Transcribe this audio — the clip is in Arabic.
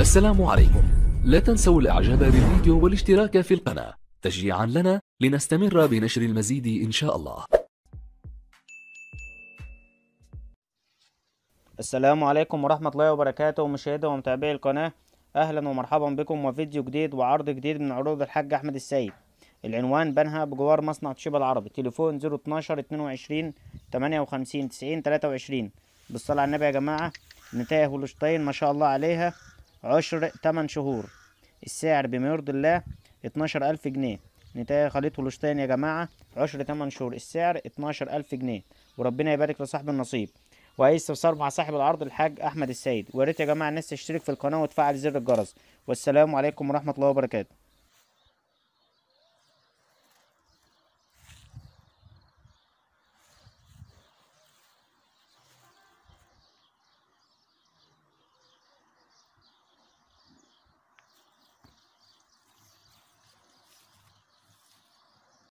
السلام عليكم لا تنسوا الاعجاب بالفيديو والاشتراك في القناة تشجيعا لنا لنستمر بنشر المزيد ان شاء الله السلام عليكم ورحمة الله وبركاته مشاهدي ومتابعي القناة اهلا ومرحبا بكم وفيديو جديد وعرض جديد من عروض الحاج احمد السيد العنوان بنها بجوار مصنع تشيبا العربي تليفون 012 22 58 90 23 بالصلاة على النبي يا جماعة نتائج هولشتاين ما شاء الله عليها عشر تمن شهور السعر بما يرضي الله اتناشر ألف جنيه نتاية خليط ولشتين يا جماعة عشر تمن شهور السعر اتناشر ألف جنيه وربنا يبارك لصاحب النصيب وأي استفسار مع صاحب العرض الحاج أحمد السيد وياريت يا جماعة الناس تشترك في القناة وتفعل زر الجرس والسلام عليكم ورحمة الله وبركاته